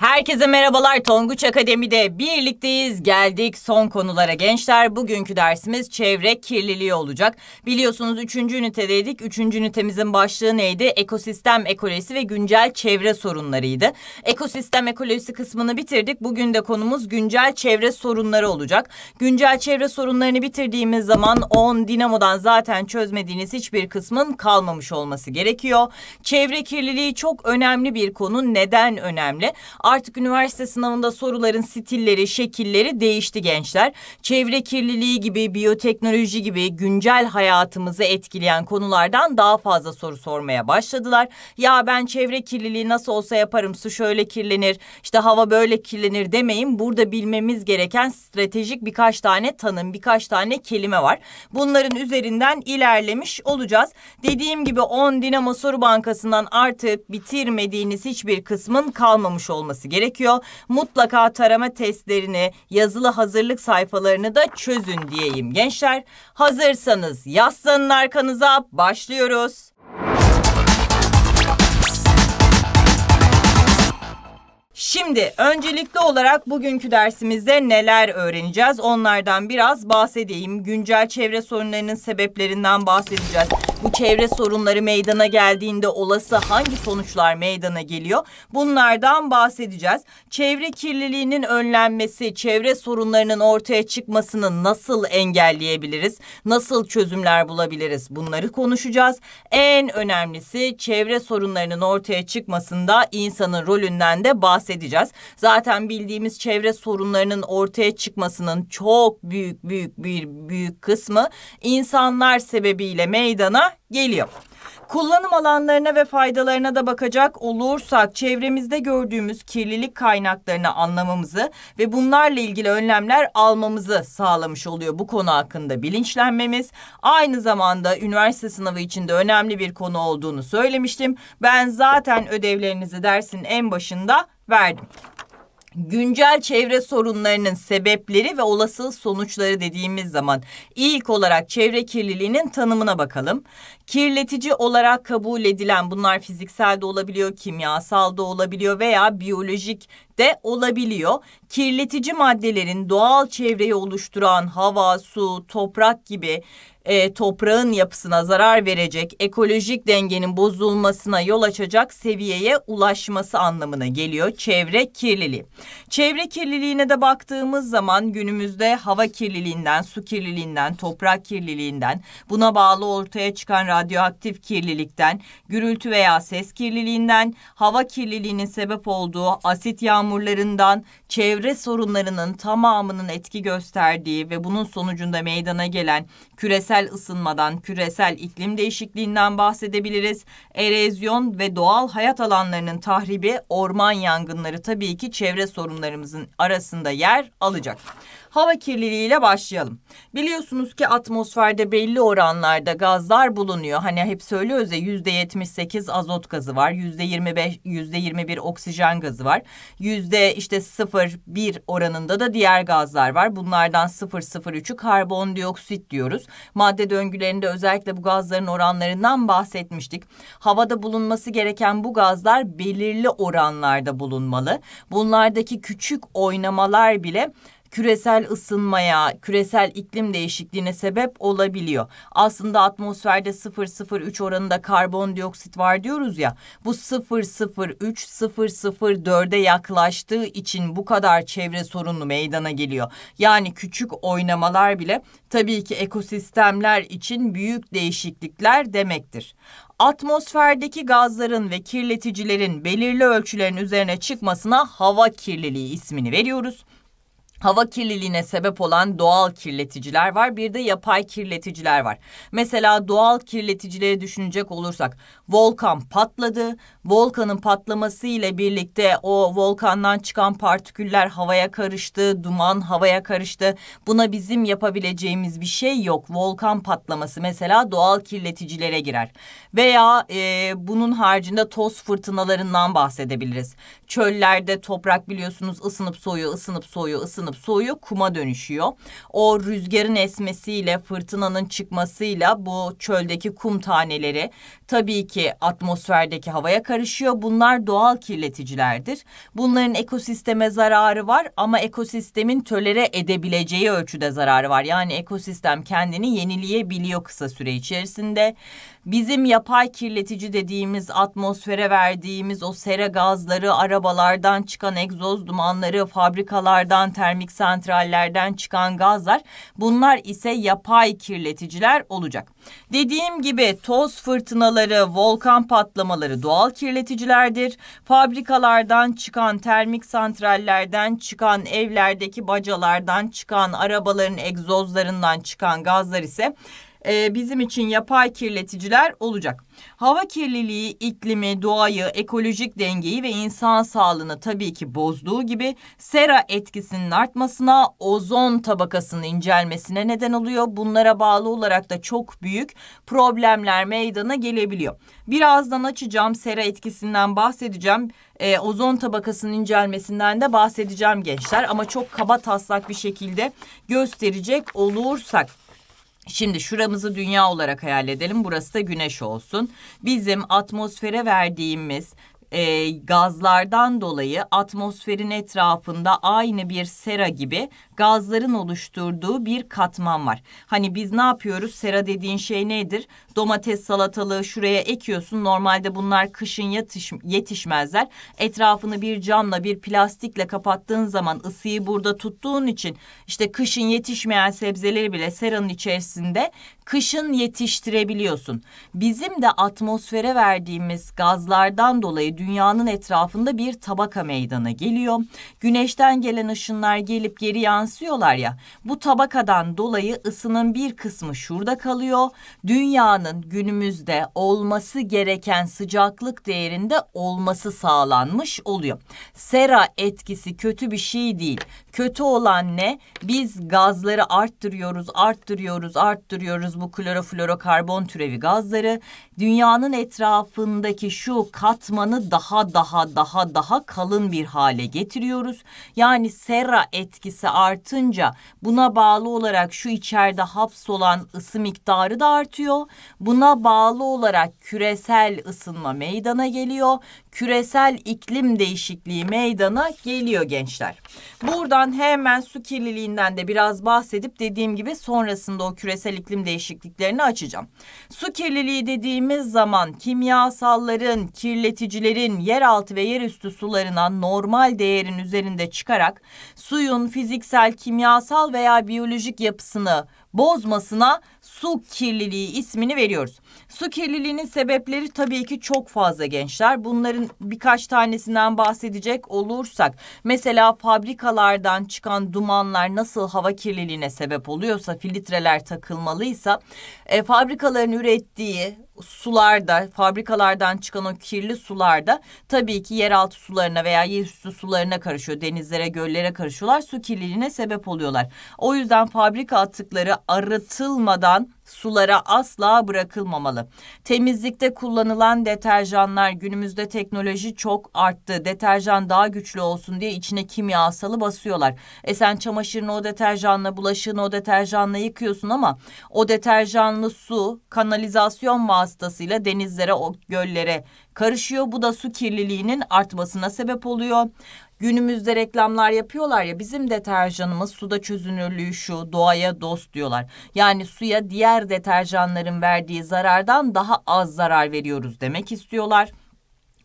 How Herkese merhabalar Tonguç Akademi'de birlikteyiz geldik son konulara gençler bugünkü dersimiz çevre kirliliği olacak biliyorsunuz 3. ünitedeydik 3. ünitemizin başlığı neydi ekosistem ekolojisi ve güncel çevre sorunlarıydı ekosistem ekolojisi kısmını bitirdik bugün de konumuz güncel çevre sorunları olacak güncel çevre sorunlarını bitirdiğimiz zaman 10 dinamodan zaten çözmediğiniz hiçbir kısmın kalmamış olması gerekiyor çevre kirliliği çok önemli bir konu neden önemli artık artık üniversite sınavında soruların stilleri, şekilleri değişti gençler. Çevre kirliliği gibi, biyoteknoloji gibi güncel hayatımızı etkileyen konulardan daha fazla soru sormaya başladılar. Ya ben çevre kirliliği nasıl olsa yaparım, su şöyle kirlenir, işte hava böyle kirlenir demeyin. Burada bilmemiz gereken stratejik birkaç tane tanım, birkaç tane kelime var. Bunların üzerinden ilerlemiş olacağız. Dediğim gibi 10 Dinamo Soru Bankası'ndan artık bitirmediğiniz hiçbir kısmın kalmamış olması gerekiyor. Mutlaka tarama testlerini, yazılı hazırlık sayfalarını da çözün diyeyim gençler. Hazırsanız yaslanın arkanıza başlıyoruz. Şimdi öncelikli olarak bugünkü dersimizde neler öğreneceğiz? Onlardan biraz bahsedeyim. Güncel çevre sorunlarının sebeplerinden bahsedeceğiz. Bu çevre sorunları meydana geldiğinde olası hangi sonuçlar meydana geliyor? Bunlardan bahsedeceğiz. Çevre kirliliğinin önlenmesi, çevre sorunlarının ortaya çıkmasını nasıl engelleyebiliriz? Nasıl çözümler bulabiliriz? Bunları konuşacağız. En önemlisi çevre sorunlarının ortaya çıkmasında insanın rolünden de bahsedeceğiz bahsedeceğiz. Zaten bildiğimiz çevre sorunlarının ortaya çıkmasının çok büyük büyük bir büyük kısmı insanlar sebebiyle meydana geliyor. Kullanım alanlarına ve faydalarına da bakacak olursak çevremizde gördüğümüz kirlilik kaynaklarını anlamamızı ve bunlarla ilgili önlemler almamızı sağlamış oluyor. Bu konu hakkında bilinçlenmemiz aynı zamanda üniversite sınavı için de önemli bir konu olduğunu söylemiştim. Ben zaten ödevlerinizi dersin en başında verdim güncel çevre sorunlarının sebepleri ve olası sonuçları dediğimiz zaman ilk olarak çevre kirliliğinin tanımına bakalım kirletici olarak kabul edilen bunlar fiziksel de olabiliyor, kimyasal da olabiliyor veya biyolojik de olabiliyor. Kirletici maddelerin doğal çevreyi oluşturan hava, su, toprak gibi e, toprağın yapısına zarar verecek, ekolojik dengenin bozulmasına yol açacak seviyeye ulaşması anlamına geliyor çevre kirliliği. Çevre kirliliğine de baktığımız zaman günümüzde hava kirliliğinden, su kirliliğinden, toprak kirliliğinden buna bağlı ortaya çıkan radyoaktif kirlilikten, gürültü veya ses kirliliğinden, hava kirliliğinin sebep olduğu asit yağmurlarından, çevre sorunlarının tamamının etki gösterdiği ve bunun sonucunda meydana gelen küresel ısınmadan, küresel iklim değişikliğinden bahsedebiliriz. Erozyon ve doğal hayat alanlarının tahribi, orman yangınları tabii ki çevre sorunlarımızın arasında yer alacak. Hava kirliliğiyle başlayalım. Biliyorsunuz ki atmosferde belli oranlarda gazlar bulunuyor. Hani hep söylüyoruz ya yüzde yetmiş sekiz azot gazı var. Yüzde yirmi beş, yüzde yirmi bir oksijen gazı var. Yüzde işte sıfır bir oranında da diğer gazlar var. Bunlardan sıfır sıfır üçü karbondioksit diyoruz. Madde döngülerinde özellikle bu gazların oranlarından bahsetmiştik. Havada bulunması gereken bu gazlar belirli oranlarda bulunmalı. Bunlardaki küçük oynamalar bile küresel ısınmaya, küresel iklim değişikliğine sebep olabiliyor. Aslında atmosferde 0,03 oranında karbondioksit var diyoruz ya. Bu 0,03-0,04'e yaklaştığı için bu kadar çevre sorunu meydana geliyor. Yani küçük oynamalar bile tabii ki ekosistemler için büyük değişiklikler demektir. Atmosferdeki gazların ve kirleticilerin belirli ölçülerin üzerine çıkmasına hava kirliliği ismini veriyoruz hava kirliliğine sebep olan doğal kirleticiler var. Bir de yapay kirleticiler var. Mesela doğal kirleticileri düşünecek olursak volkan patladı. Volkanın patlaması ile birlikte o volkandan çıkan partiküller havaya karıştı, duman havaya karıştı. Buna bizim yapabileceğimiz bir şey yok. Volkan patlaması mesela doğal kirleticilere girer. Veya e, bunun haricinde toz fırtınalarından bahsedebiliriz. Çöllerde toprak biliyorsunuz ısınıp soğuyor, ısınıp soğuyor, ısınıp yanıp soğuyor, kuma dönüşüyor. O rüzgarın esmesiyle, fırtınanın çıkmasıyla bu çöldeki kum taneleri Tabii ki atmosferdeki havaya karışıyor. Bunlar doğal kirleticilerdir. Bunların ekosisteme zararı var ama ekosistemin tölere edebileceği ölçüde zararı var. Yani ekosistem kendini yenileyebiliyor kısa süre içerisinde. Bizim yapay kirletici dediğimiz atmosfere verdiğimiz o sera gazları, arabalardan çıkan egzoz dumanları, fabrikalardan, termik santrallerden çıkan gazlar bunlar ise yapay kirleticiler olacak. Dediğim gibi toz fırtınaları, volkan patlamaları doğal kirleticilerdir. Fabrikalardan çıkan, termik santrallerden çıkan, evlerdeki bacalardan çıkan, arabaların egzozlarından çıkan gazlar ise e, bizim için yapay kirleticiler olacak. Hava kirliliği iklimi, doğayı, ekolojik dengeyi ve insan sağlığını tabii ki bozduğu gibi sera etkisinin artmasına, ozon tabakasının incelmesine neden oluyor. Bunlara bağlı olarak da çok büyük problemler meydana gelebiliyor. Birazdan açacağım sera etkisinden bahsedeceğim. E, ozon tabakasının incelmesinden de bahsedeceğim gençler ama çok kaba taslak bir şekilde gösterecek olursak Şimdi şuramızı dünya olarak hayal edelim. Burası da güneş olsun. Bizim atmosfere verdiğimiz e, gazlardan dolayı atmosferin etrafında aynı bir sera gibi gazların oluşturduğu bir katman var. Hani biz ne yapıyoruz? Sera dediğin şey nedir? Domates salatalığı şuraya ekiyorsun. Normalde bunlar kışın yetiş, yetişmezler. Etrafını bir camla bir plastikle kapattığın zaman ısıyı burada tuttuğun için işte kışın yetişmeyen sebzeleri bile seranın içerisinde kışın yetiştirebiliyorsun. Bizim de atmosfere verdiğimiz gazlardan dolayı dünyanın etrafında bir tabaka meydana geliyor. Güneşten gelen ışınlar gelip geri yansıyorlar ya. Bu tabakadan dolayı ısının bir kısmı şurada kalıyor. Dünyanın günümüzde olması gereken sıcaklık değerinde olması sağlanmış oluyor. Sera etkisi kötü bir şey değil. Kötü olan ne? Biz gazları arttırıyoruz, arttırıyoruz, arttırıyoruz bu kloroflorokarbon türevi gazları. Dünyanın etrafındaki şu katmanı daha daha daha daha kalın bir hale getiriyoruz. Yani sera etkisi artınca buna bağlı olarak şu içeride hapsolan ısı miktarı da artıyor. Buna bağlı olarak küresel ısınma meydana geliyor küresel iklim değişikliği meydana geliyor gençler. Buradan hemen su kirliliğinden de biraz bahsedip dediğim gibi sonrasında o küresel iklim değişikliklerini açacağım. Su kirliliği dediğimiz zaman kimyasalların, kirleticilerin yeraltı ve yerüstü sularına normal değerin üzerinde çıkarak suyun fiziksel, kimyasal veya biyolojik yapısını bozmasına su kirliliği ismini veriyoruz. Su kirliliğinin sebepleri tabii ki çok fazla gençler. Bunların birkaç tanesinden bahsedecek olursak mesela fabrikalardan çıkan dumanlar nasıl hava kirliliğine sebep oluyorsa filtreler takılmalıysa e, fabrikaların ürettiği sularda, fabrikalardan çıkan o kirli sularda tabii ki yeraltı sularına veya yerüstü sularına karışıyor. Denizlere, göllere karışıyorlar. Su kirliliğine sebep oluyorlar. O yüzden fabrika atıkları arıtılmadan sulara asla bırakılmamalı. Temizlikte kullanılan deterjanlar günümüzde teknoloji çok arttı. Deterjan daha güçlü olsun diye içine kimyasalı basıyorlar. E sen çamaşırını o deterjanla, bulaşığını o deterjanla yıkıyorsun ama o deterjanlı su kanalizasyon vasıtasıyla vasıtasıyla denizlere, göllere karışıyor. Bu da su kirliliğinin artmasına sebep oluyor. Günümüzde reklamlar yapıyorlar ya bizim deterjanımız suda çözünürlüğü şu doğaya dost diyorlar. Yani suya diğer deterjanların verdiği zarardan daha az zarar veriyoruz demek istiyorlar.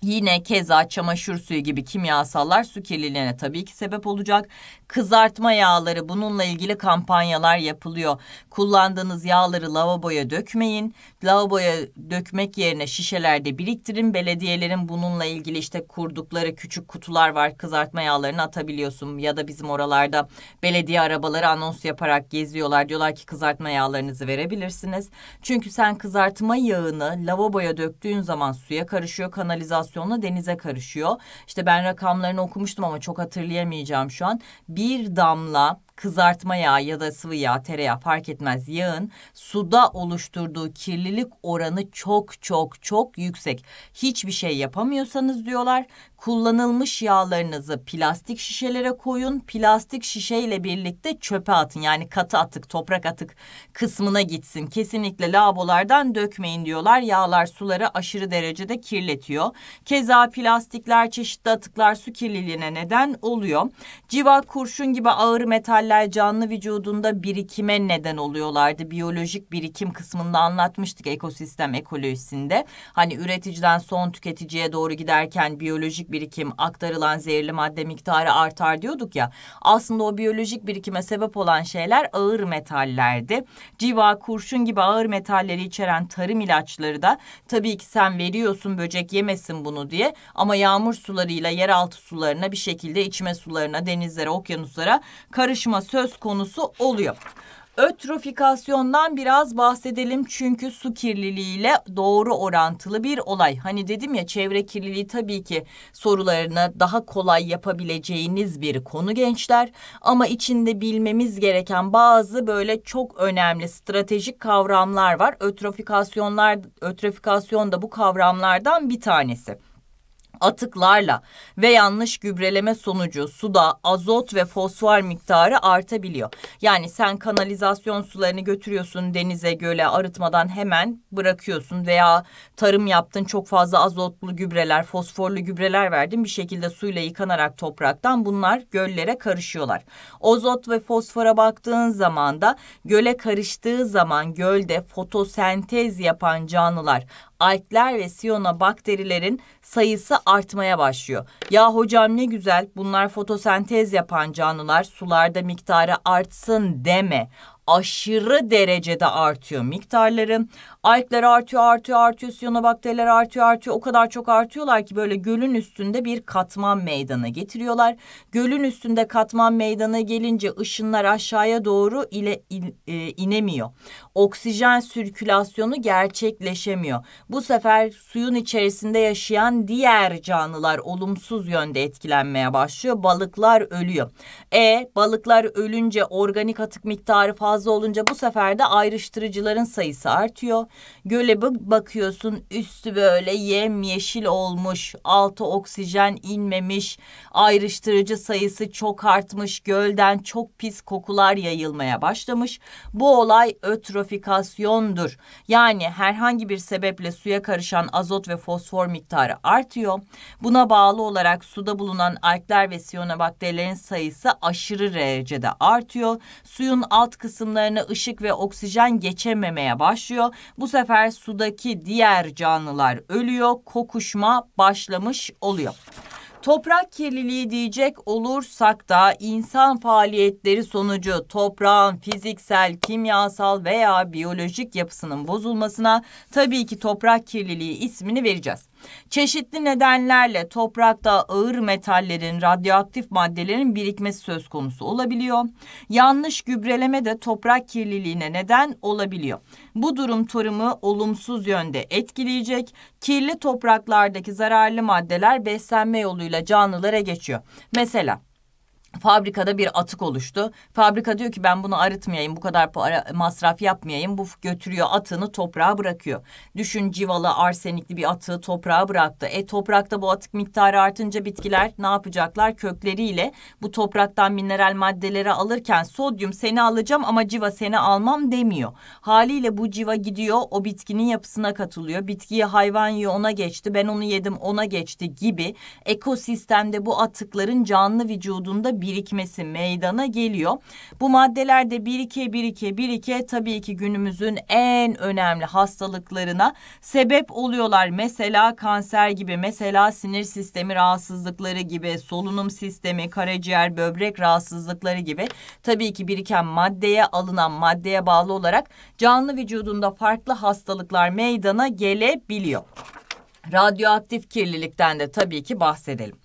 Yine keza çamaşır suyu gibi kimyasallar su kirliliğine tabii ki sebep olacak kızartma yağları bununla ilgili kampanyalar yapılıyor. Kullandığınız yağları lavaboya dökmeyin. Lavaboya dökmek yerine şişelerde biriktirin. Belediyelerin bununla ilgili işte kurdukları küçük kutular var. Kızartma yağlarını atabiliyorsun ya da bizim oralarda belediye arabaları anons yaparak geziyorlar. Diyorlar ki kızartma yağlarınızı verebilirsiniz. Çünkü sen kızartma yağını lavaboya döktüğün zaman suya karışıyor, kanalizasyonla denize karışıyor. İşte ben rakamlarını okumuştum ama çok hatırlayamayacağım şu an bir damla kızartma yağı ya da sıvı yağ, tereyağı fark etmez yağın suda oluşturduğu kirlilik oranı çok çok çok yüksek. Hiçbir şey yapamıyorsanız diyorlar kullanılmış yağlarınızı plastik şişelere koyun. Plastik şişeyle birlikte çöpe atın. Yani katı atık, toprak atık kısmına gitsin. Kesinlikle lavabolardan dökmeyin diyorlar. Yağlar suları aşırı derecede kirletiyor. Keza plastikler, çeşitli atıklar su kirliliğine neden oluyor. Civa, kurşun gibi ağır metal mineraller canlı vücudunda birikime neden oluyorlardı. Biyolojik birikim kısmında anlatmıştık ekosistem ekolojisinde. Hani üreticiden son tüketiciye doğru giderken biyolojik birikim aktarılan zehirli madde miktarı artar diyorduk ya. Aslında o biyolojik birikime sebep olan şeyler ağır metallerdi. Civa, kurşun gibi ağır metalleri içeren tarım ilaçları da tabii ki sen veriyorsun böcek yemesin bunu diye ama yağmur sularıyla yeraltı sularına bir şekilde içme sularına, denizlere, okyanuslara karışma bozulma söz konusu oluyor. Ötrofikasyondan biraz bahsedelim çünkü su kirliliğiyle doğru orantılı bir olay. Hani dedim ya çevre kirliliği tabii ki sorularını daha kolay yapabileceğiniz bir konu gençler. Ama içinde bilmemiz gereken bazı böyle çok önemli stratejik kavramlar var. Ötrofikasyonlar, ötrofikasyon da bu kavramlardan bir tanesi atıklarla ve yanlış gübreleme sonucu suda azot ve fosfor miktarı artabiliyor. Yani sen kanalizasyon sularını götürüyorsun denize, göle arıtmadan hemen bırakıyorsun veya tarım yaptın çok fazla azotlu gübreler, fosforlu gübreler verdin bir şekilde suyla yıkanarak topraktan bunlar göllere karışıyorlar. Azot ve fosfora baktığın zaman da göle karıştığı zaman gölde fotosentez yapan canlılar alkler ve siyona bakterilerin sayısı artmaya başlıyor. Ya hocam ne güzel bunlar fotosentez yapan canlılar sularda miktarı artsın deme aşırı derecede artıyor miktarların. Alpler artıyor artıyor artıyor siyonobakteriler artıyor artıyor o kadar çok artıyorlar ki böyle gölün üstünde bir katman meydana getiriyorlar. Gölün üstünde katman meydana gelince ışınlar aşağıya doğru ile in, e, inemiyor. Oksijen sirkülasyonu gerçekleşemiyor. Bu sefer suyun içerisinde yaşayan diğer canlılar olumsuz yönde etkilenmeye başlıyor. Balıklar ölüyor. E balıklar ölünce organik atık miktarı fazla olunca bu sefer de ayrıştırıcıların sayısı artıyor. Göle bakıyorsun üstü böyle yemyeşil olmuş. Altı oksijen inmemiş. Ayrıştırıcı sayısı çok artmış. Gölden çok pis kokular yayılmaya başlamış. Bu olay ötrofikasyondur. Yani herhangi bir sebeple suya karışan azot ve fosfor miktarı artıyor. Buna bağlı olarak suda bulunan alkler ve siyonobakterilerin sayısı aşırı derecede artıyor. Suyun alt kısımlarına ışık ve oksijen geçememeye başlıyor. Bu bu sefer sudaki diğer canlılar ölüyor, kokuşma başlamış oluyor. Toprak kirliliği diyecek olursak da insan faaliyetleri sonucu toprağın fiziksel, kimyasal veya biyolojik yapısının bozulmasına tabii ki toprak kirliliği ismini vereceğiz. Çeşitli nedenlerle toprakta ağır metallerin, radyoaktif maddelerin birikmesi söz konusu olabiliyor. Yanlış gübreleme de toprak kirliliğine neden olabiliyor. Bu durum tarımı olumsuz yönde etkileyecek. Kirli topraklardaki zararlı maddeler beslenme yoluyla canlılara geçiyor. Mesela fabrikada bir atık oluştu. Fabrika diyor ki ben bunu arıtmayayım, bu kadar para masraf yapmayayım. Bu götürüyor atığını toprağa bırakıyor. Düşün civala arsenikli bir atığı toprağa bıraktı. E toprakta bu atık miktarı artınca bitkiler ne yapacaklar? Kökleriyle bu topraktan mineral maddeleri alırken sodyum seni alacağım ama civa seni almam demiyor. Haliyle bu civa gidiyor o bitkinin yapısına katılıyor. Bitkiyi hayvan yiyor ona geçti ben onu yedim ona geçti gibi ekosistemde bu atıkların canlı vücudunda bir birikmesi meydana geliyor. Bu maddeler de birike birike birike tabii ki günümüzün en önemli hastalıklarına sebep oluyorlar. Mesela kanser gibi, mesela sinir sistemi rahatsızlıkları gibi, solunum sistemi, karaciğer, böbrek rahatsızlıkları gibi tabii ki biriken maddeye alınan maddeye bağlı olarak canlı vücudunda farklı hastalıklar meydana gelebiliyor. Radyoaktif kirlilikten de tabii ki bahsedelim.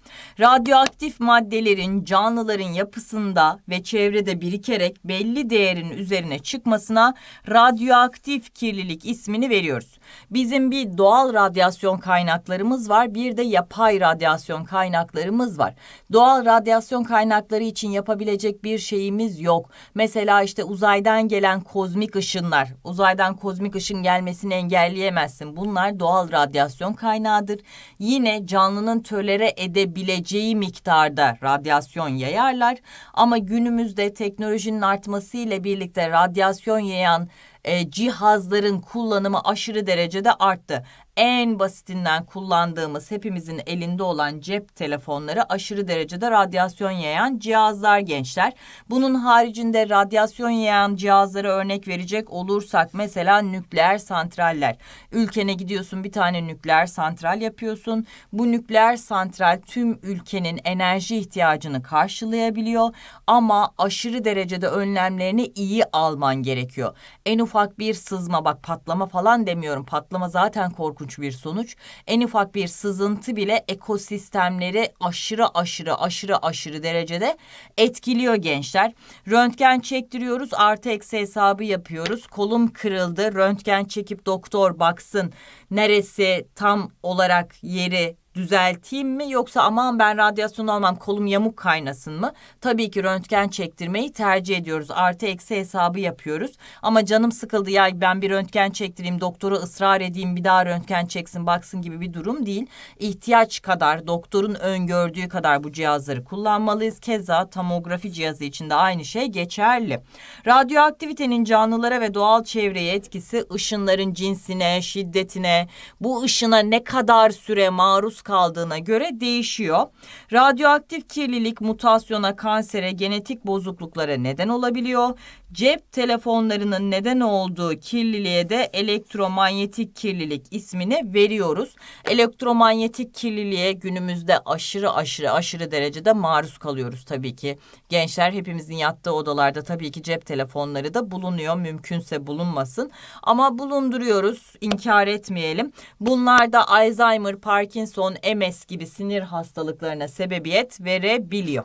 Radyoaktif maddelerin canlıların yapısında ve çevrede birikerek belli değerin üzerine çıkmasına radyoaktif kirlilik ismini veriyoruz. Bizim bir doğal radyasyon kaynaklarımız var, bir de yapay radyasyon kaynaklarımız var. Doğal radyasyon kaynakları için yapabilecek bir şeyimiz yok. Mesela işte uzaydan gelen kozmik ışınlar, uzaydan kozmik ışın gelmesini engelleyemezsin. Bunlar doğal radyasyon kaynağıdır. Yine canlının tölere edebilmesi üretebileceği miktarda radyasyon yayarlar. Ama günümüzde teknolojinin artmasıyla birlikte radyasyon yayan e, cihazların kullanımı aşırı derecede arttı en basitinden kullandığımız hepimizin elinde olan cep telefonları aşırı derecede radyasyon yayan cihazlar gençler. Bunun haricinde radyasyon yayan cihazlara örnek verecek olursak mesela nükleer santraller. Ülkene gidiyorsun bir tane nükleer santral yapıyorsun. Bu nükleer santral tüm ülkenin enerji ihtiyacını karşılayabiliyor ama aşırı derecede önlemlerini iyi alman gerekiyor. En ufak bir sızma bak patlama falan demiyorum. Patlama zaten korkutucu korkunç bir sonuç. En ufak bir sızıntı bile ekosistemleri aşırı aşırı aşırı aşırı derecede etkiliyor gençler. Röntgen çektiriyoruz artı eksi hesabı yapıyoruz. Kolum kırıldı röntgen çekip doktor baksın neresi tam olarak yeri düzelteyim mi yoksa aman ben radyasyon almam kolum yamuk kaynasın mı? Tabii ki röntgen çektirmeyi tercih ediyoruz. Artı eksi hesabı yapıyoruz. Ama canım sıkıldı ya ben bir röntgen çektireyim doktora ısrar edeyim bir daha röntgen çeksin baksın gibi bir durum değil. İhtiyaç kadar doktorun öngördüğü kadar bu cihazları kullanmalıyız. Keza tomografi cihazı için de aynı şey geçerli. Radyoaktivitenin canlılara ve doğal çevreye etkisi ışınların cinsine, şiddetine, bu ışına ne kadar süre maruz kaldığına göre değişiyor. Radyoaktif kirlilik mutasyona, kansere, genetik bozukluklara neden olabiliyor. Cep telefonlarının neden olduğu kirliliğe de elektromanyetik kirlilik ismini veriyoruz. Elektromanyetik kirliliğe günümüzde aşırı aşırı aşırı derecede maruz kalıyoruz tabii ki. Gençler hepimizin yattığı odalarda tabii ki cep telefonları da bulunuyor. Mümkünse bulunmasın ama bulunduruyoruz, inkar etmeyelim. Bunlar da Alzheimer, Parkinson, MS gibi sinir hastalıklarına sebebiyet verebiliyor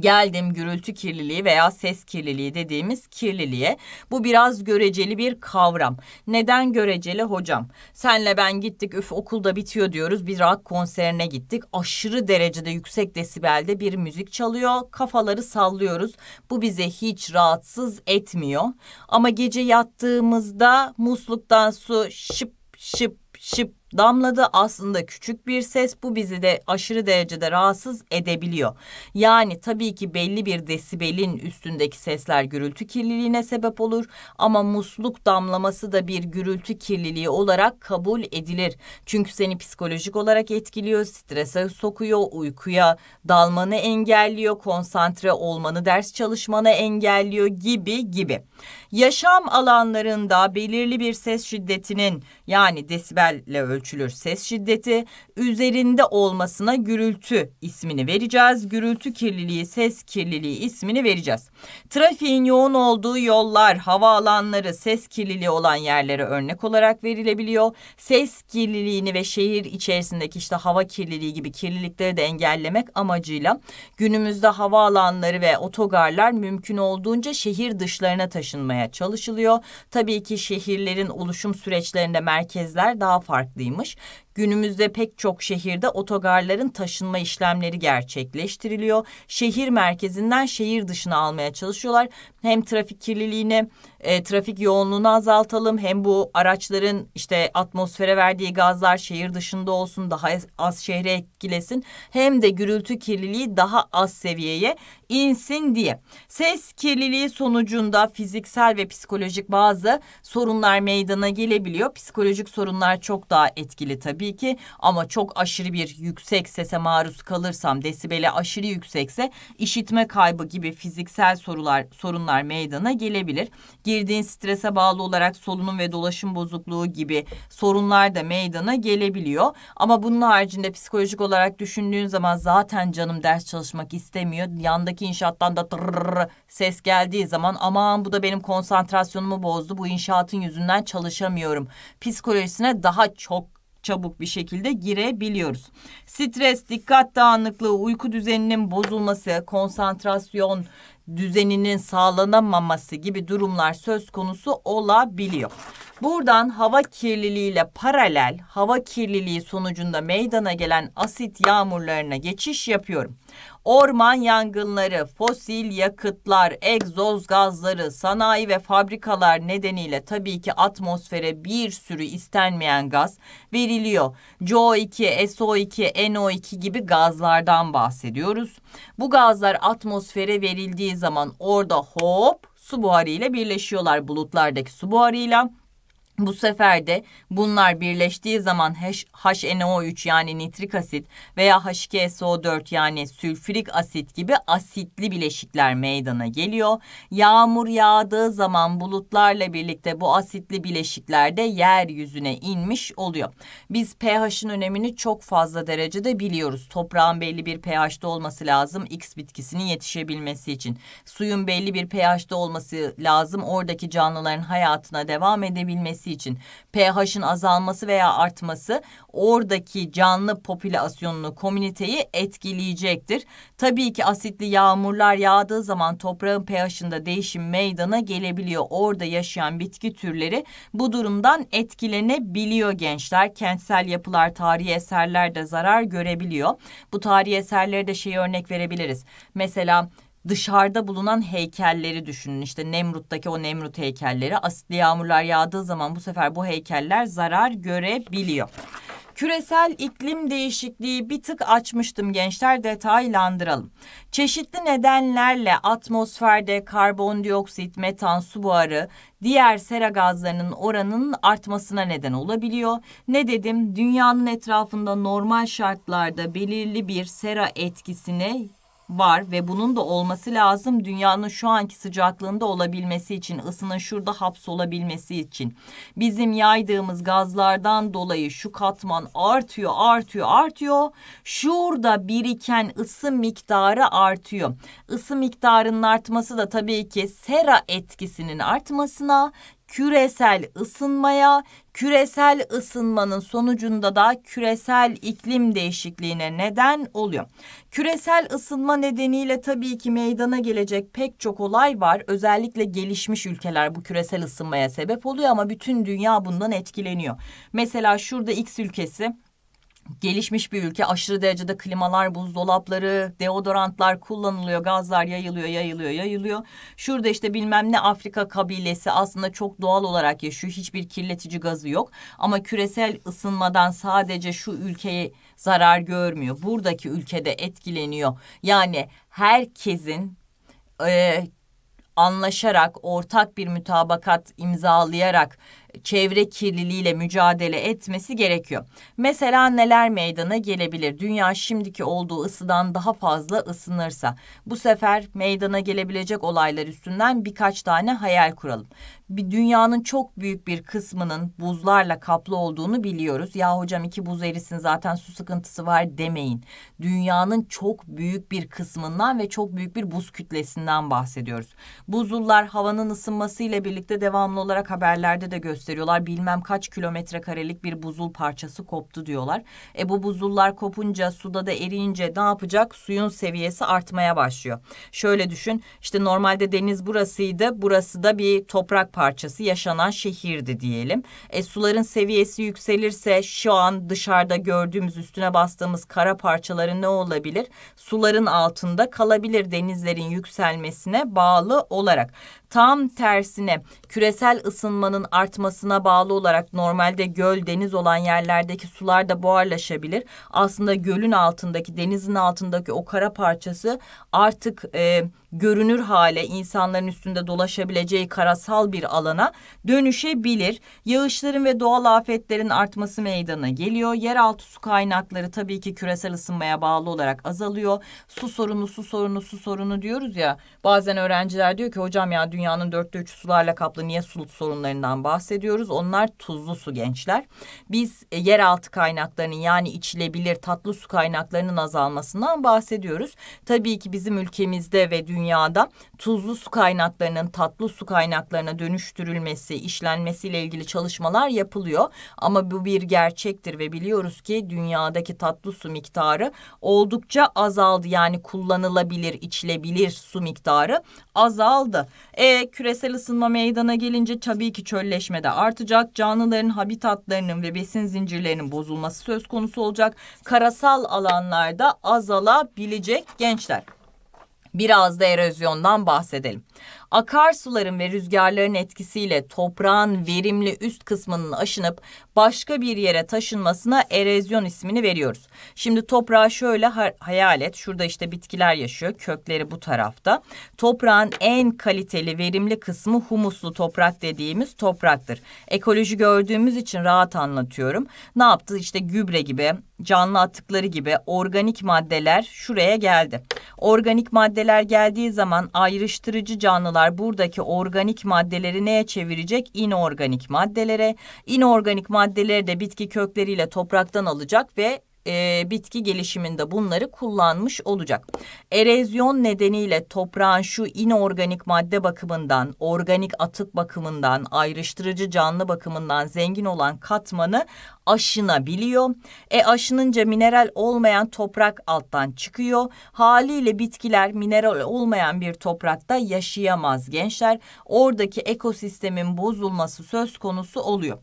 geldim gürültü kirliliği veya ses kirliliği dediğimiz kirliliğe. Bu biraz göreceli bir kavram. Neden göreceli hocam? Senle ben gittik üf okulda bitiyor diyoruz. Bir rock konserine gittik. Aşırı derecede yüksek desibelde bir müzik çalıyor. Kafaları sallıyoruz. Bu bize hiç rahatsız etmiyor. Ama gece yattığımızda musluktan su şıp şıp şıp damladı. Aslında küçük bir ses bu bizi de aşırı derecede rahatsız edebiliyor. Yani tabii ki belli bir desibelin üstündeki sesler gürültü kirliliğine sebep olur ama musluk damlaması da bir gürültü kirliliği olarak kabul edilir. Çünkü seni psikolojik olarak etkiliyor, strese sokuyor, uykuya dalmanı engelliyor, konsantre olmanı, ders çalışmanı engelliyor gibi gibi. Yaşam alanlarında belirli bir ses şiddetinin yani desibelle ölçülmesi ölçülür ses şiddeti üzerinde olmasına gürültü ismini vereceğiz. Gürültü kirliliği, ses kirliliği ismini vereceğiz. Trafiğin yoğun olduğu yollar, havaalanları ses kirliliği olan yerlere örnek olarak verilebiliyor. Ses kirliliğini ve şehir içerisindeki işte hava kirliliği gibi kirlilikleri de engellemek amacıyla günümüzde havaalanları ve otogarlar mümkün olduğunca şehir dışlarına taşınmaya çalışılıyor. Tabii ki şehirlerin oluşum süreçlerinde merkezler daha farklıymış olaymış. Günümüzde pek çok şehirde otogarların taşınma işlemleri gerçekleştiriliyor. Şehir merkezinden şehir dışına almaya çalışıyorlar. Hem trafik kirliliğini, e, trafik yoğunluğunu azaltalım hem bu araçların işte atmosfere verdiği gazlar şehir dışında olsun daha az şehre etkilesin hem de gürültü kirliliği daha az seviyeye insin diye. Ses kirliliği sonucunda fiziksel ve psikolojik bazı sorunlar meydana gelebiliyor. Psikolojik sorunlar çok daha etkili tabii tabii ki ama çok aşırı bir yüksek sese maruz kalırsam desibeli aşırı yüksekse işitme kaybı gibi fiziksel sorular sorunlar meydana gelebilir. Girdiğin strese bağlı olarak solunum ve dolaşım bozukluğu gibi sorunlar da meydana gelebiliyor. Ama bunun haricinde psikolojik olarak düşündüğün zaman zaten canım ders çalışmak istemiyor. Yandaki inşaattan da ses geldiği zaman aman bu da benim konsantrasyonumu bozdu. Bu inşaatın yüzünden çalışamıyorum. Psikolojisine daha çok çabuk bir şekilde girebiliyoruz. Stres, dikkat dağınıklığı, uyku düzeninin bozulması, konsantrasyon, düzeninin sağlanamaması gibi durumlar söz konusu olabiliyor. Buradan hava kirliliğiyle paralel hava kirliliği sonucunda meydana gelen asit yağmurlarına geçiş yapıyorum. Orman yangınları, fosil yakıtlar, egzoz gazları, sanayi ve fabrikalar nedeniyle tabii ki atmosfere bir sürü istenmeyen gaz veriliyor. CO2, SO2, NO2 gibi gazlardan bahsediyoruz. Bu gazlar atmosfere verildiği zaman orada hop su buharıyla birleşiyorlar bulutlardaki su buharıyla. Bu sefer de bunlar birleştiği zaman HNO3 yani nitrik asit veya H2SO4 yani sülfürik asit gibi asitli bileşikler meydana geliyor. Yağmur yağdığı zaman bulutlarla birlikte bu asitli bileşikler de yeryüzüne inmiş oluyor. Biz pH'in önemini çok fazla derecede biliyoruz. Toprağın belli bir pH'de olması lazım X bitkisinin yetişebilmesi için. Suyun belli bir pH'de olması lazım oradaki canlıların hayatına devam edebilmesi etmesi için pH'in azalması veya artması oradaki canlı popülasyonunu, komüniteyi etkileyecektir. Tabii ki asitli yağmurlar yağdığı zaman toprağın pH'ında değişim meydana gelebiliyor. Orada yaşayan bitki türleri bu durumdan etkilenebiliyor gençler. Kentsel yapılar, tarihi eserler de zarar görebiliyor. Bu tarihi eserleri de şey örnek verebiliriz. Mesela dışarıda bulunan heykelleri düşünün. İşte Nemrut'taki o Nemrut heykelleri asitli yağmurlar yağdığı zaman bu sefer bu heykeller zarar görebiliyor. Küresel iklim değişikliği bir tık açmıştım gençler detaylandıralım. Çeşitli nedenlerle atmosferde karbondioksit, metan, su buharı, diğer sera gazlarının oranının artmasına neden olabiliyor. Ne dedim? Dünyanın etrafında normal şartlarda belirli bir sera etkisini var ve bunun da olması lazım dünyanın şu anki sıcaklığında olabilmesi için, ısının şurada hapsolabilmesi için. Bizim yaydığımız gazlardan dolayı şu katman artıyor, artıyor, artıyor. Şurada biriken ısı miktarı artıyor. ısı miktarının artması da tabii ki sera etkisinin artmasına, küresel ısınmaya, küresel ısınmanın sonucunda da küresel iklim değişikliğine neden oluyor. Küresel ısınma nedeniyle tabii ki meydana gelecek pek çok olay var. Özellikle gelişmiş ülkeler bu küresel ısınmaya sebep oluyor ama bütün dünya bundan etkileniyor. Mesela şurada X ülkesi gelişmiş bir ülke aşırı derecede klimalar, buzdolapları, deodorantlar kullanılıyor, gazlar yayılıyor, yayılıyor, yayılıyor. Şurada işte bilmem ne Afrika kabilesi aslında çok doğal olarak yaşıyor. Hiçbir kirletici gazı yok ama küresel ısınmadan sadece şu ülkeye zarar görmüyor. Buradaki ülkede etkileniyor. Yani herkesin e, anlaşarak, ortak bir mütabakat imzalayarak çevre kirliliğiyle mücadele etmesi gerekiyor. Mesela neler meydana gelebilir? Dünya şimdiki olduğu ısıdan daha fazla ısınırsa bu sefer meydana gelebilecek olaylar üstünden birkaç tane hayal kuralım bir dünyanın çok büyük bir kısmının buzlarla kaplı olduğunu biliyoruz. Ya hocam iki buz erisin zaten su sıkıntısı var demeyin. Dünyanın çok büyük bir kısmından ve çok büyük bir buz kütlesinden bahsediyoruz. Buzullar havanın ısınması ile birlikte devamlı olarak haberlerde de gösteriyorlar. Bilmem kaç kilometre karelik bir buzul parçası koptu diyorlar. E bu buzullar kopunca suda da eriyince ne yapacak? Suyun seviyesi artmaya başlıyor. Şöyle düşün işte normalde deniz burasıydı burası da bir toprak parçası yaşanan şehirdi diyelim. E, suların seviyesi yükselirse şu an dışarıda gördüğümüz üstüne bastığımız kara parçaları ne olabilir? Suların altında kalabilir denizlerin yükselmesine bağlı olarak. Tam tersine küresel ısınmanın artmasına bağlı olarak normalde göl deniz olan yerlerdeki sular da buharlaşabilir. Aslında gölün altındaki denizin altındaki o kara parçası artık... E, görünür hale insanların üstünde dolaşabileceği karasal bir alana dönüşebilir. Yağışların ve doğal afetlerin artması meydana geliyor. Yeraltı su kaynakları tabii ki küresel ısınmaya bağlı olarak azalıyor. Su sorunu, su sorunu, su sorunu diyoruz ya. Bazen öğrenciler diyor ki hocam ya dünyanın dörtte üçü sularla kaplı niye su sorunlarından bahsediyoruz? Onlar tuzlu su gençler. Biz e, yeraltı kaynaklarının yani içilebilir tatlı su kaynaklarının azalmasından bahsediyoruz. Tabii ki bizim ülkemizde ve dünya dünyada tuzlu su kaynaklarının tatlı su kaynaklarına dönüştürülmesi, işlenmesiyle ilgili çalışmalar yapılıyor. Ama bu bir gerçektir ve biliyoruz ki dünyadaki tatlı su miktarı oldukça azaldı. Yani kullanılabilir, içilebilir su miktarı azaldı. E, küresel ısınma meydana gelince tabii ki çölleşme de artacak. Canlıların habitatlarının ve besin zincirlerinin bozulması söz konusu olacak. Karasal alanlarda azalabilecek gençler. Biraz da erozyondan bahsedelim akarsuların ve rüzgarların etkisiyle toprağın verimli üst kısmının aşınıp başka bir yere taşınmasına erozyon ismini veriyoruz. Şimdi toprağı şöyle hayal et. Şurada işte bitkiler yaşıyor. Kökleri bu tarafta. Toprağın en kaliteli, verimli kısmı humuslu toprak dediğimiz topraktır. Ekoloji gördüğümüz için rahat anlatıyorum. Ne yaptı? İşte gübre gibi, canlı atıkları gibi organik maddeler şuraya geldi. Organik maddeler geldiği zaman ayrıştırıcı canlılar yapılar buradaki organik maddeleri neye çevirecek? İnorganik maddelere. İnorganik maddeleri de bitki kökleriyle topraktan alacak ve e, bitki gelişiminde bunları kullanmış olacak. Erozyon nedeniyle toprağın şu inorganik madde bakımından, organik atık bakımından, ayrıştırıcı canlı bakımından zengin olan katmanı aşınabiliyor. E aşınınca mineral olmayan toprak alttan çıkıyor. Haliyle bitkiler mineral olmayan bir toprakta yaşayamaz gençler. Oradaki ekosistemin bozulması söz konusu oluyor.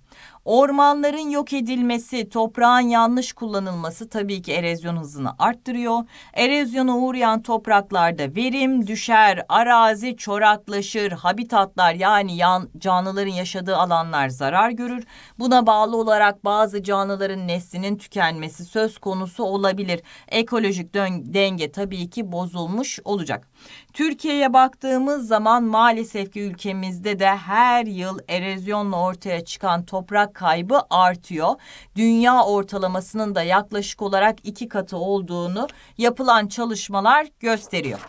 Ormanların yok edilmesi, toprağın yanlış kullanılması tabii ki erozyon hızını arttırıyor. Erozyona uğrayan topraklarda verim düşer, arazi çoraklaşır, habitatlar yani yan, canlıların yaşadığı alanlar zarar görür. Buna bağlı olarak bazı canlıların neslinin tükenmesi söz konusu olabilir. Ekolojik denge tabii ki bozulmuş olacak. Türkiye'ye baktığımız zaman maalesef ki ülkemizde de her yıl erozyonla ortaya çıkan toprak hafıza kaybı artıyor. Dünya ortalamasının da yaklaşık olarak iki katı olduğunu yapılan çalışmalar gösteriyor.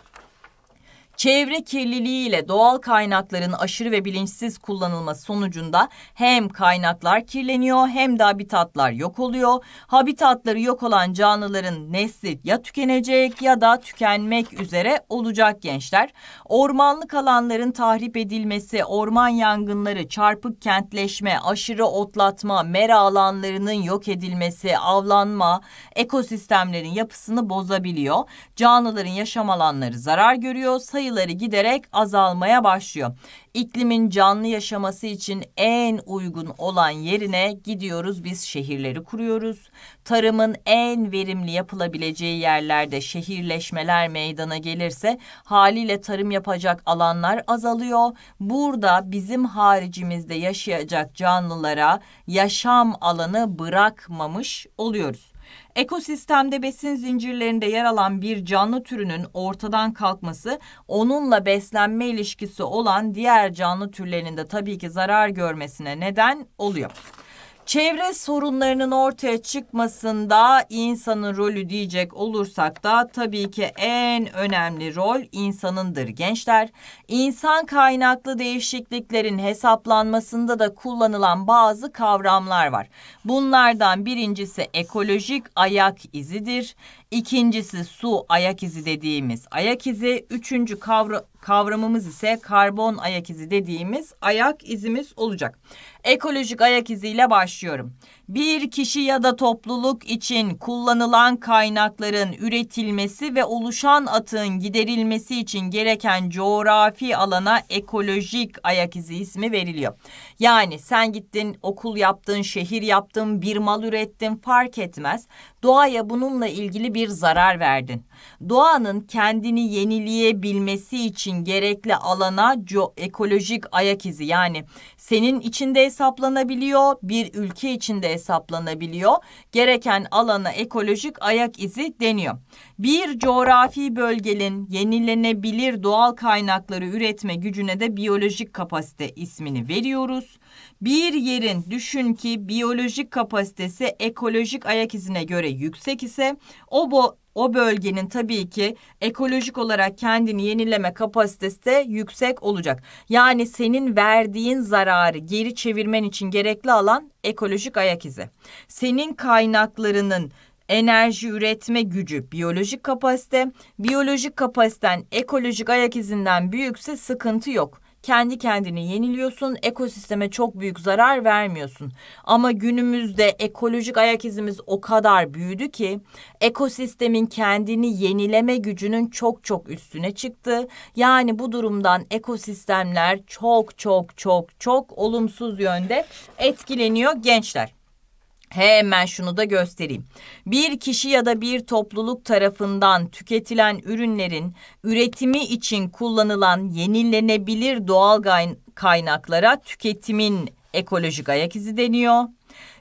Çevre kirliliğiyle doğal kaynakların aşırı ve bilinçsiz kullanılması sonucunda hem kaynaklar kirleniyor hem de habitatlar yok oluyor. Habitatları yok olan canlıların nesli ya tükenecek ya da tükenmek üzere olacak gençler. Ormanlık alanların tahrip edilmesi, orman yangınları, çarpık kentleşme, aşırı otlatma, mera alanlarının yok edilmesi, avlanma ekosistemlerin yapısını bozabiliyor. Canlıların yaşam alanları zarar görüyor. Sayı sayıları giderek azalmaya başlıyor. İklimin canlı yaşaması için en uygun olan yerine gidiyoruz biz şehirleri kuruyoruz. Tarımın en verimli yapılabileceği yerlerde şehirleşmeler meydana gelirse haliyle tarım yapacak alanlar azalıyor. Burada bizim haricimizde yaşayacak canlılara yaşam alanı bırakmamış oluyoruz. Ekosistemde besin zincirlerinde yer alan bir canlı türünün ortadan kalkması onunla beslenme ilişkisi olan diğer canlı türlerinin de tabii ki zarar görmesine neden oluyor. Çevre sorunlarının ortaya çıkmasında insanın rolü diyecek olursak da tabii ki en önemli rol insanındır gençler. İnsan kaynaklı değişikliklerin hesaplanmasında da kullanılan bazı kavramlar var. Bunlardan birincisi ekolojik ayak izidir. İkincisi su ayak izi dediğimiz ayak izi. Üçüncü kavra kavramımız ise karbon ayak izi dediğimiz ayak izimiz olacak. Ekolojik ayak iziyle başlıyorum. Bir kişi ya da topluluk için kullanılan kaynakların üretilmesi ve oluşan atığın giderilmesi için gereken coğrafi alana ekolojik ayak izi ismi veriliyor. Yani sen gittin okul yaptın, şehir yaptın, bir mal ürettin fark etmez. Doğaya bununla ilgili bir zarar verdin. Doğanın kendini yenileyebilmesi için gerekli alana ekolojik ayak izi yani senin içinde hesaplanabiliyor, bir ülke içinde hesaplanabiliyor. Gereken alana ekolojik ayak izi deniyor. Bir coğrafi bölgenin yenilenebilir doğal kaynakları üretme gücüne de biyolojik kapasite ismini veriyoruz. Bir yerin düşün ki biyolojik kapasitesi ekolojik ayak izine göre yüksek ise o bo o bölgenin tabii ki ekolojik olarak kendini yenileme kapasitesi de yüksek olacak. Yani senin verdiğin zararı geri çevirmen için gerekli alan ekolojik ayak izi. Senin kaynaklarının enerji üretme gücü biyolojik kapasite, biyolojik kapasiten ekolojik ayak izinden büyükse sıkıntı yok kendi kendini yeniliyorsun. Ekosisteme çok büyük zarar vermiyorsun. Ama günümüzde ekolojik ayak izimiz o kadar büyüdü ki ekosistemin kendini yenileme gücünün çok çok üstüne çıktı. Yani bu durumdan ekosistemler çok çok çok çok olumsuz yönde etkileniyor gençler. Hemen şunu da göstereyim. Bir kişi ya da bir topluluk tarafından tüketilen ürünlerin üretimi için kullanılan yenilenebilir doğal kaynaklara tüketimin ekolojik ayak izi deniyor.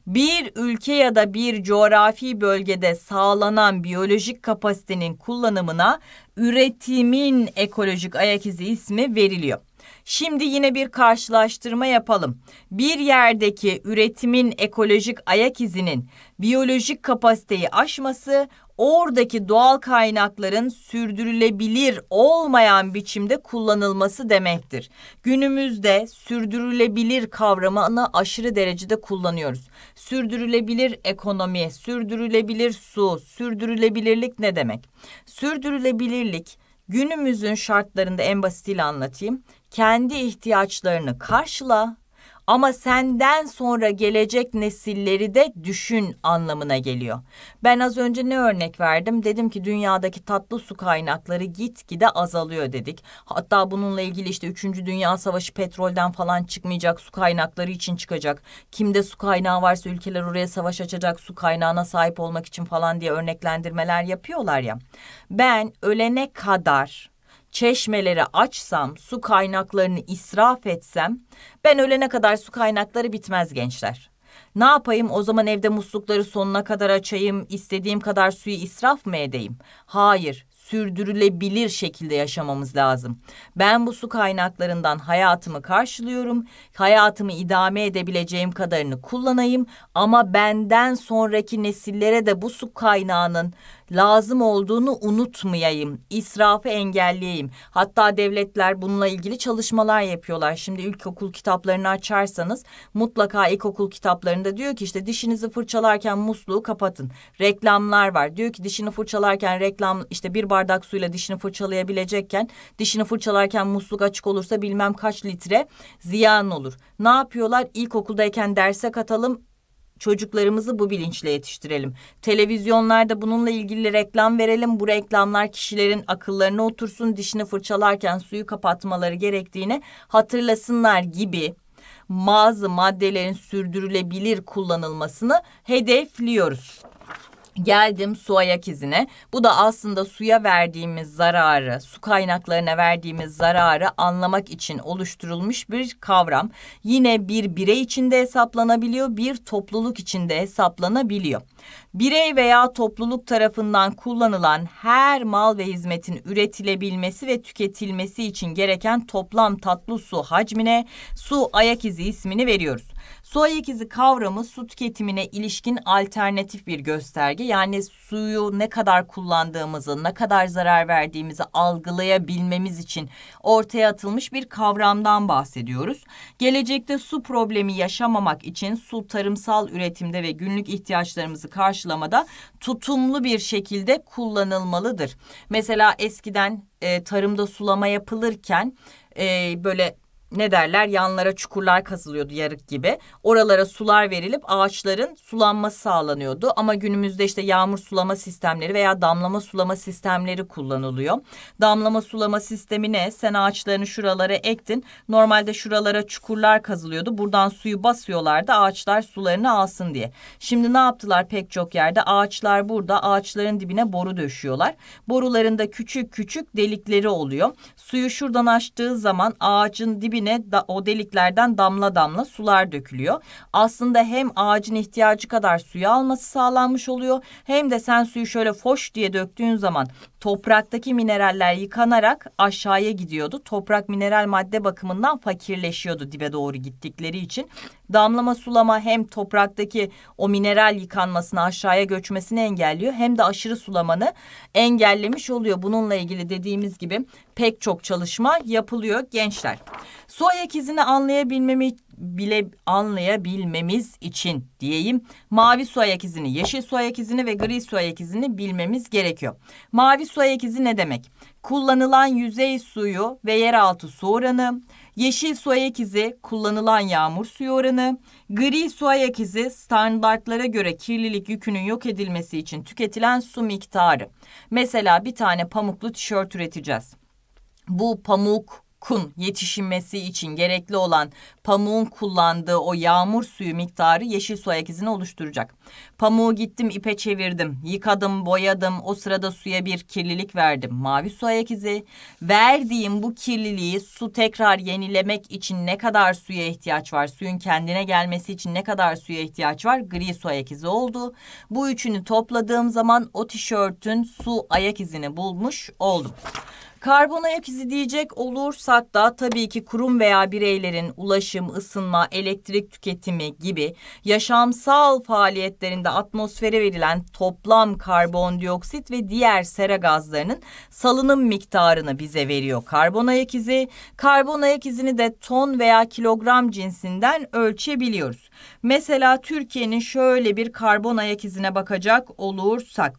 Bir ülke ya da bir coğrafi bölgede sağlanan biyolojik kapasitenin kullanımına üretimin ekolojik ayak izi ismi veriliyor. Şimdi yine bir karşılaştırma yapalım. Bir yerdeki üretimin ekolojik ayak izinin biyolojik kapasiteyi aşması oradaki doğal kaynakların sürdürülebilir olmayan biçimde kullanılması demektir. Günümüzde sürdürülebilir kavramını aşırı derecede kullanıyoruz. Sürdürülebilir ekonomi, sürdürülebilir su, sürdürülebilirlik ne demek? Sürdürülebilirlik günümüzün şartlarında en basitiyle anlatayım kendi ihtiyaçlarını karşıla ama senden sonra gelecek nesilleri de düşün anlamına geliyor. Ben az önce ne örnek verdim? Dedim ki dünyadaki tatlı su kaynakları gitgide azalıyor dedik. Hatta bununla ilgili işte 3. Dünya Savaşı petrolden falan çıkmayacak, su kaynakları için çıkacak. Kimde su kaynağı varsa ülkeler oraya savaş açacak, su kaynağına sahip olmak için falan diye örneklendirmeler yapıyorlar ya. Ben ölene kadar çeşmeleri açsam, su kaynaklarını israf etsem ben ölene kadar su kaynakları bitmez gençler. Ne yapayım o zaman evde muslukları sonuna kadar açayım, istediğim kadar suyu israf mı edeyim? Hayır, sürdürülebilir şekilde yaşamamız lazım. Ben bu su kaynaklarından hayatımı karşılıyorum. Hayatımı idame edebileceğim kadarını kullanayım ama benden sonraki nesillere de bu su kaynağının lazım olduğunu unutmayayım, israfı engelleyeyim. Hatta devletler bununla ilgili çalışmalar yapıyorlar. Şimdi ilkokul kitaplarını açarsanız mutlaka ilkokul kitaplarında diyor ki işte dişinizi fırçalarken musluğu kapatın. Reklamlar var. Diyor ki dişini fırçalarken reklam işte bir bardak suyla dişini fırçalayabilecekken dişini fırçalarken musluk açık olursa bilmem kaç litre ziyan olur. Ne yapıyorlar? İlkokuldayken derse katalım Çocuklarımızı bu bilinçle yetiştirelim. Televizyonlarda bununla ilgili reklam verelim. Bu reklamlar kişilerin akıllarına otursun, dişini fırçalarken suyu kapatmaları gerektiğini hatırlasınlar gibi bazı maddelerin sürdürülebilir kullanılmasını hedefliyoruz. Geldim su ayak izine. Bu da aslında suya verdiğimiz zararı, su kaynaklarına verdiğimiz zararı anlamak için oluşturulmuş bir kavram. Yine bir birey içinde hesaplanabiliyor, bir topluluk içinde hesaplanabiliyor. Birey veya topluluk tarafından kullanılan her mal ve hizmetin üretilebilmesi ve tüketilmesi için gereken toplam tatlı su hacmine su ayak izi ismini veriyoruz. Su ayak izi kavramı su tüketimine ilişkin alternatif bir gösterge. Yani suyu ne kadar kullandığımızı, ne kadar zarar verdiğimizi algılayabilmemiz için ortaya atılmış bir kavramdan bahsediyoruz. Gelecekte su problemi yaşamamak için su tarımsal üretimde ve günlük ihtiyaçlarımızı karşılamada tutumlu bir şekilde kullanılmalıdır. Mesela eskiden e, tarımda sulama yapılırken e, böyle ne derler yanlara çukurlar kazılıyordu yarık gibi. Oralara sular verilip ağaçların sulanması sağlanıyordu. Ama günümüzde işte yağmur sulama sistemleri veya damlama sulama sistemleri kullanılıyor. Damlama sulama sistemi ne? Sen ağaçlarını şuralara ektin. Normalde şuralara çukurlar kazılıyordu. Buradan suyu basıyorlardı ağaçlar sularını alsın diye. Şimdi ne yaptılar pek çok yerde? Ağaçlar burada ağaçların dibine boru döşüyorlar. Borularında küçük küçük delikleri oluyor. Suyu şuradan açtığı zaman ağacın dibine yine da, o deliklerden damla damla sular dökülüyor. Aslında hem ağacın ihtiyacı kadar suyu alması sağlanmış oluyor hem de sen suyu şöyle foş diye döktüğün zaman topraktaki mineraller yıkanarak aşağıya gidiyordu. Toprak mineral madde bakımından fakirleşiyordu dibe doğru gittikleri için Damlama sulama hem topraktaki o mineral yıkanmasını aşağıya göçmesini engelliyor hem de aşırı sulamanı engellemiş oluyor. Bununla ilgili dediğimiz gibi pek çok çalışma yapılıyor gençler. Soy ek izini anlayabilmemi bile anlayabilmemiz için diyeyim. Mavi su ayak izini, yeşil su ayak izini ve gri su ayak izini bilmemiz gerekiyor. Mavi su ayak izi ne demek? Kullanılan yüzey suyu ve yeraltı su oranı, Yeşil su ayak izi kullanılan yağmur suyu oranı, gri su ayak izi standartlara göre kirlilik yükünün yok edilmesi için tüketilen su miktarı. Mesela bir tane pamuklu tişört üreteceğiz. Bu pamuk, kun yetişinmesi için gerekli olan pamuğun kullandığı o yağmur suyu miktarı yeşil su ayak izini oluşturacak. Pamuğu gittim ipe çevirdim, yıkadım, boyadım, o sırada suya bir kirlilik verdim. Mavi su ayak izi. Verdiğim bu kirliliği su tekrar yenilemek için ne kadar suya ihtiyaç var? Suyun kendine gelmesi için ne kadar suya ihtiyaç var? Gri su ayak izi oldu. Bu üçünü topladığım zaman o tişörtün su ayak izini bulmuş oldum. Karbon ayak izi diyecek olursak da tabii ki kurum veya bireylerin ulaşım, ısınma, elektrik tüketimi gibi yaşamsal faaliyetlerinde atmosfere verilen toplam karbondioksit ve diğer sera gazlarının salınım miktarını bize veriyor karbon ayak izi. Karbon ayak izini de ton veya kilogram cinsinden ölçebiliyoruz. Mesela Türkiye'nin şöyle bir karbon ayak izine bakacak olursak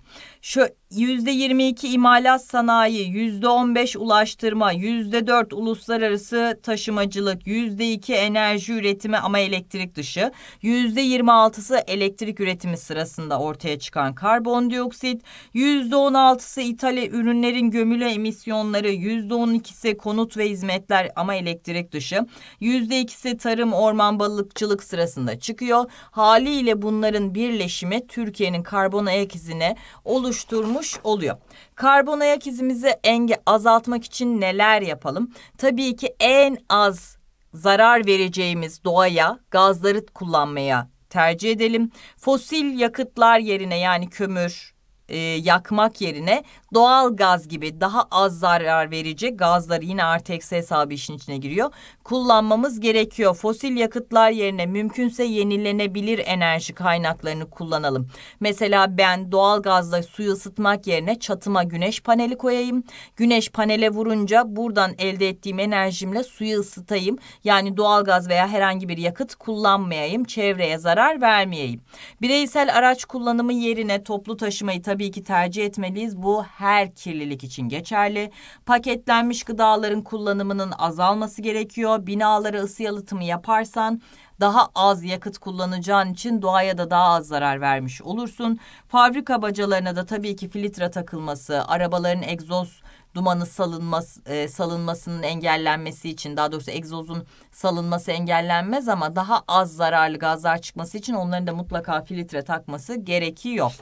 şu yüzde %22 imalat sanayi, yüzde %15 ulaştırma, yüzde %4 uluslararası taşımacılık, yüzde %2 enerji üretimi ama elektrik dışı, yüzde %26'sı elektrik üretimi sırasında ortaya çıkan karbondioksit, yüzde %16'sı ithal ürünlerin gömülü emisyonları, yüzde %12'si konut ve hizmetler ama elektrik dışı, yüzde %2'si tarım, orman, balıkçılık sırasında çıkıyor. Haliyle bunların birleşimi Türkiye'nin karbon ayak izine oluşturuyor oluşturmuş oluyor. Karbon ayak izimizi enge azaltmak için neler yapalım? Tabii ki en az zarar vereceğimiz doğaya gazları kullanmaya tercih edelim. Fosil yakıtlar yerine yani kömür, e, yakmak yerine doğal gaz gibi daha az zarar verici gazlar yine artı eksi hesabı işin içine giriyor. Kullanmamız gerekiyor. Fosil yakıtlar yerine mümkünse yenilenebilir enerji kaynaklarını kullanalım. Mesela ben doğal gazla suyu ısıtmak yerine çatıma güneş paneli koyayım. Güneş panele vurunca buradan elde ettiğim enerjimle suyu ısıtayım. Yani doğal gaz veya herhangi bir yakıt kullanmayayım. Çevreye zarar vermeyeyim. Bireysel araç kullanımı yerine toplu taşımayı tabii tabii ki tercih etmeliyiz. Bu her kirlilik için geçerli. Paketlenmiş gıdaların kullanımının azalması gerekiyor. Binalara ısı yalıtımı yaparsan daha az yakıt kullanacağın için doğaya da daha az zarar vermiş olursun. Fabrika bacalarına da tabii ki filtre takılması, arabaların egzoz dumanı salınması, e, salınmasının engellenmesi için daha doğrusu egzozun salınması engellenmez ama daha az zararlı gazlar çıkması için onların da mutlaka filtre takması gerekiyor.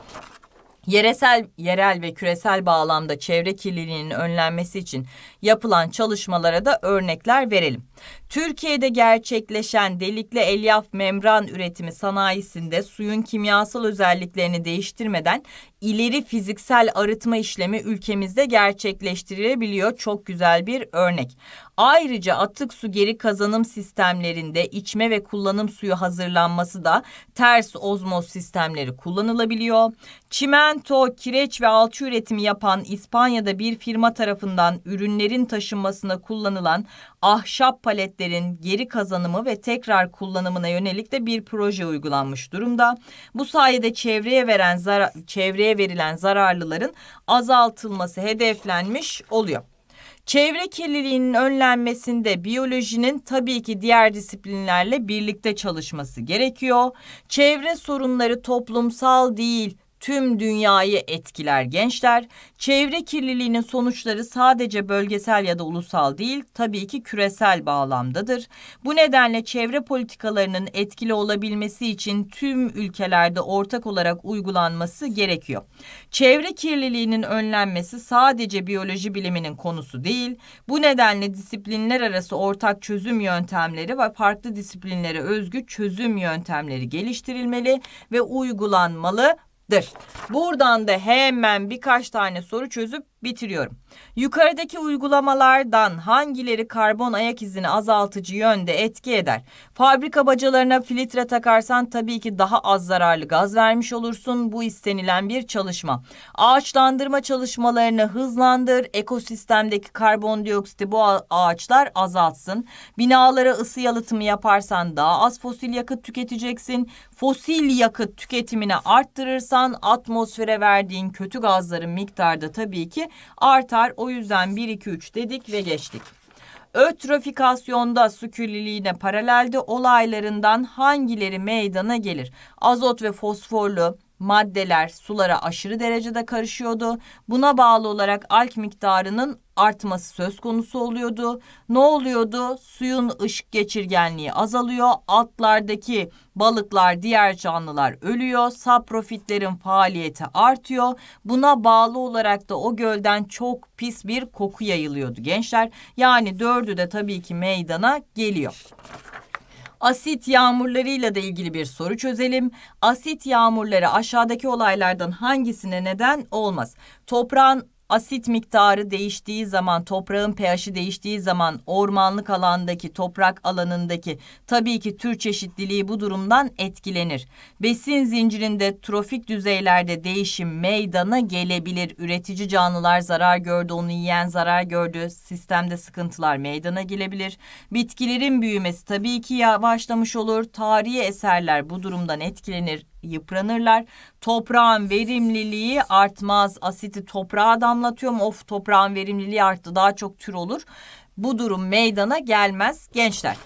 Yeresel, yerel ve küresel bağlamda çevre kirliliğinin önlenmesi için yapılan çalışmalara da örnekler verelim. Türkiye'de gerçekleşen delikli elyaf membran üretimi sanayisinde suyun kimyasal özelliklerini değiştirmeden ileri fiziksel arıtma işlemi ülkemizde gerçekleştirilebiliyor. Çok güzel bir örnek. Ayrıca atık su geri kazanım sistemlerinde içme ve kullanım suyu hazırlanması da ters ozmoz sistemleri kullanılabiliyor. Çimento, kireç ve alçı üretimi yapan İspanya'da bir firma tarafından ürünlerin taşınmasına kullanılan ahşap paletlerin geri kazanımı ve tekrar kullanımına yönelik de bir proje uygulanmış durumda. Bu sayede çevreye veren zar çevreye verilen zararlıların azaltılması hedeflenmiş oluyor. Çevre kirliliğinin önlenmesinde biyolojinin tabii ki diğer disiplinlerle birlikte çalışması gerekiyor. Çevre sorunları toplumsal değil, tüm dünyayı etkiler gençler. Çevre kirliliğinin sonuçları sadece bölgesel ya da ulusal değil, tabii ki küresel bağlamdadır. Bu nedenle çevre politikalarının etkili olabilmesi için tüm ülkelerde ortak olarak uygulanması gerekiyor. Çevre kirliliğinin önlenmesi sadece biyoloji biliminin konusu değil. Bu nedenle disiplinler arası ortak çözüm yöntemleri ve farklı disiplinlere özgü çözüm yöntemleri geliştirilmeli ve uygulanmalı Buradan da hemen birkaç tane soru çözüp Bitiriyorum. Yukarıdaki uygulamalardan hangileri karbon ayak izini azaltıcı yönde etki eder? Fabrika bacalarına filtre takarsan tabii ki daha az zararlı gaz vermiş olursun. Bu istenilen bir çalışma. Ağaçlandırma çalışmalarını hızlandır. Ekosistemdeki karbondioksiti bu ağaçlar azaltsın. Binalara ısı yalıtımı yaparsan daha az fosil yakıt tüketeceksin. Fosil yakıt tüketimini arttırırsan atmosfere verdiğin kötü gazların miktarı da tabii ki artar. O yüzden 1, 2, 3 dedik ve geçtik. Ötrofikasyonda su kirliliğine paralelde olaylarından hangileri meydana gelir? Azot ve fosforlu maddeler sulara aşırı derecede karışıyordu. Buna bağlı olarak alk miktarının artması söz konusu oluyordu. Ne oluyordu? Suyun ışık geçirgenliği azalıyor. Altlardaki balıklar, diğer canlılar ölüyor. Saprofitlerin faaliyeti artıyor. Buna bağlı olarak da o gölden çok pis bir koku yayılıyordu gençler. Yani dördü de tabii ki meydana geliyor. Asit yağmurlarıyla da ilgili bir soru çözelim. Asit yağmurları aşağıdaki olaylardan hangisine neden olmaz? Toprağın asit miktarı değiştiği zaman, toprağın pH'i değiştiği zaman ormanlık alandaki, toprak alanındaki tabii ki tür çeşitliliği bu durumdan etkilenir. Besin zincirinde trofik düzeylerde değişim meydana gelebilir. Üretici canlılar zarar gördü, onu yiyen zarar gördü. Sistemde sıkıntılar meydana gelebilir. Bitkilerin büyümesi tabii ki yavaşlamış olur. Tarihi eserler bu durumdan etkilenir yıpranırlar. Toprağın verimliliği artmaz. Asiti toprağa damlatıyorum. Of toprağın verimliliği arttı. Daha çok tür olur. Bu durum meydana gelmez gençler.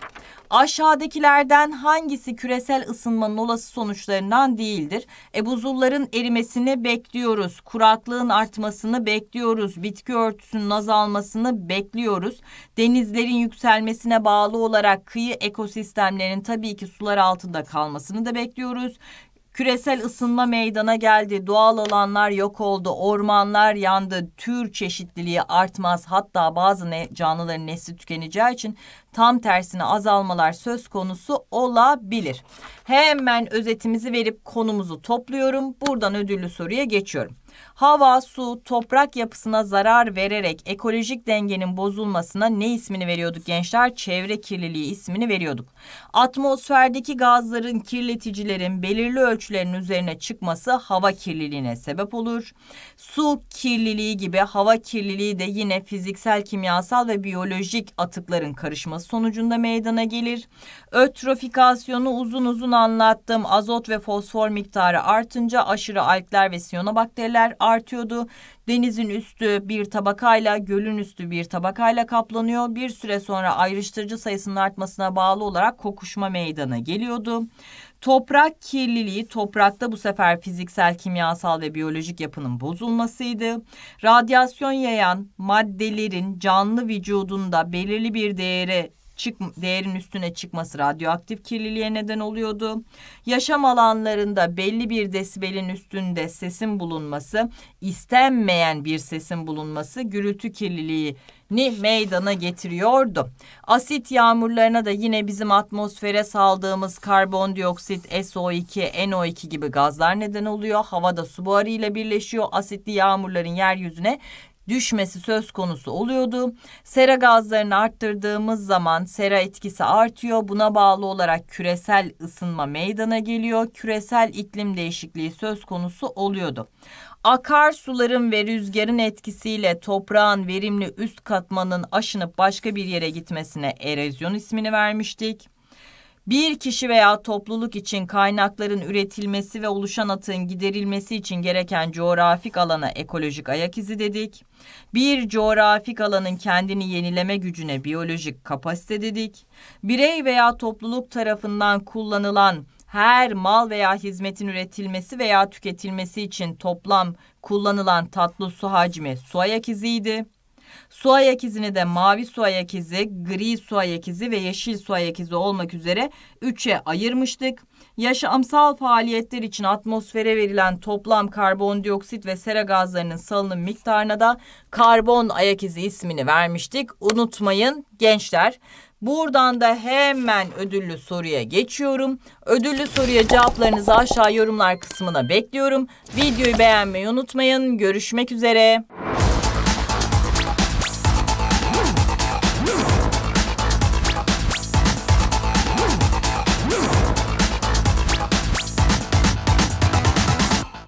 Aşağıdakilerden hangisi küresel ısınmanın olası sonuçlarından değildir? E buzulların erimesini bekliyoruz, kuraklığın artmasını bekliyoruz, bitki örtüsünün azalmasını bekliyoruz. Denizlerin yükselmesine bağlı olarak kıyı ekosistemlerinin tabii ki sular altında kalmasını da bekliyoruz. Küresel ısınma meydana geldi. Doğal alanlar yok oldu. Ormanlar yandı. Tür çeşitliliği artmaz. Hatta bazı ne, canlıların nesli tükeneceği için tam tersine azalmalar söz konusu olabilir. Hemen özetimizi verip konumuzu topluyorum. Buradan ödüllü soruya geçiyorum hava, su, toprak yapısına zarar vererek ekolojik dengenin bozulmasına ne ismini veriyorduk gençler? Çevre kirliliği ismini veriyorduk. Atmosferdeki gazların, kirleticilerin belirli ölçülerin üzerine çıkması hava kirliliğine sebep olur. Su kirliliği gibi hava kirliliği de yine fiziksel, kimyasal ve biyolojik atıkların karışması sonucunda meydana gelir. Ötrofikasyonu uzun uzun anlattım. Azot ve fosfor miktarı artınca aşırı alkler ve siyonobakteriler artıyordu. Denizin üstü bir tabakayla, gölün üstü bir tabakayla kaplanıyor. Bir süre sonra ayrıştırıcı sayısının artmasına bağlı olarak kokuşma meydana geliyordu. Toprak kirliliği toprakta bu sefer fiziksel, kimyasal ve biyolojik yapının bozulmasıydı. Radyasyon yayan maddelerin canlı vücudunda belirli bir değeri çık değerin üstüne çıkması radyoaktif kirliliğe neden oluyordu. Yaşam alanlarında belli bir desibelin üstünde sesin bulunması, istenmeyen bir sesin bulunması gürültü ni meydana getiriyordu. Asit yağmurlarına da yine bizim atmosfere saldığımız karbondioksit, SO2, NO2 gibi gazlar neden oluyor. Havada su buharı ile birleşiyor. Asitli yağmurların yeryüzüne düşmesi söz konusu oluyordu. Sera gazlarını arttırdığımız zaman sera etkisi artıyor. Buna bağlı olarak küresel ısınma meydana geliyor. Küresel iklim değişikliği söz konusu oluyordu. Akarsuların ve rüzgarın etkisiyle toprağın verimli üst katmanın aşınıp başka bir yere gitmesine erozyon ismini vermiştik bir kişi veya topluluk için kaynakların üretilmesi ve oluşan atığın giderilmesi için gereken coğrafik alana ekolojik ayak izi dedik. Bir coğrafik alanın kendini yenileme gücüne biyolojik kapasite dedik. Birey veya topluluk tarafından kullanılan her mal veya hizmetin üretilmesi veya tüketilmesi için toplam kullanılan tatlı su hacmi su ayak iziydi. Su ayak izini de mavi su ayak izi, gri su ayak izi ve yeşil su ayak izi olmak üzere üçe ayırmıştık. Yaşamsal faaliyetler için atmosfere verilen toplam karbondioksit ve sera gazlarının salınım miktarına da karbon ayak izi ismini vermiştik. Unutmayın gençler. Buradan da hemen ödüllü soruya geçiyorum. Ödüllü soruya cevaplarınızı aşağı yorumlar kısmına bekliyorum. Videoyu beğenmeyi unutmayın. Görüşmek üzere.